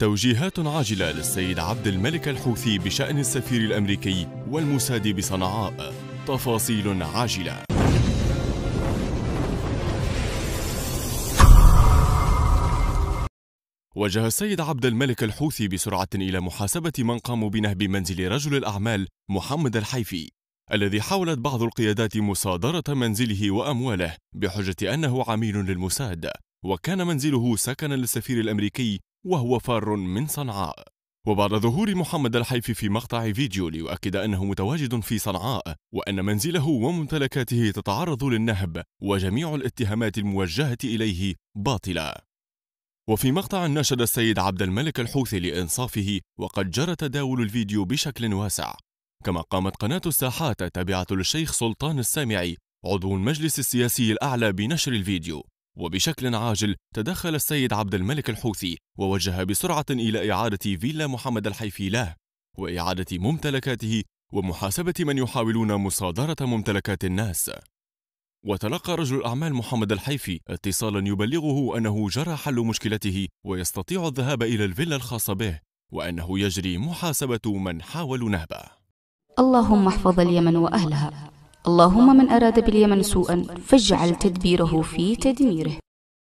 توجيهات عاجلة للسيد عبد الملك الحوثي بشأن السفير الأمريكي والموساد بصنعاء تفاصيل عاجلة وجه السيد عبد الملك الحوثي بسرعة إلى محاسبة من قاموا بنهب منزل رجل الأعمال محمد الحيفي الذي حاولت بعض القيادات مصادرة منزله وأمواله بحجة أنه عميل للموساد وكان منزله سكنا للسفير الأمريكي وهو فار من صنعاء وبعد ظهور محمد الحيفي في مقطع فيديو ليؤكد أنه متواجد في صنعاء وأن منزله وممتلكاته تتعرض للنهب وجميع الاتهامات الموجهة إليه باطلة وفي مقطع ناشد السيد عبد الملك الحوثي لإنصافه وقد جرى تداول الفيديو بشكل واسع كما قامت قناة الساحات تابعة للشيخ سلطان السامعي عضو المجلس السياسي الأعلى بنشر الفيديو وبشكل عاجل تدخل السيد عبد الملك الحوثي ووجه بسرعة إلى إعادة فيلا محمد الحيفي له وإعادة ممتلكاته ومحاسبة من يحاولون مصادرة ممتلكات الناس وتلقى رجل الأعمال محمد الحيفي اتصالا يبلغه أنه جرى حل مشكلته ويستطيع الذهاب إلى الفيلا الخاصة به وأنه يجري محاسبة من حاولوا نهبه اللهم احفظ اليمن وأهلها اللهم من أراد باليمن سوءا فاجعل تدبيره في تدميره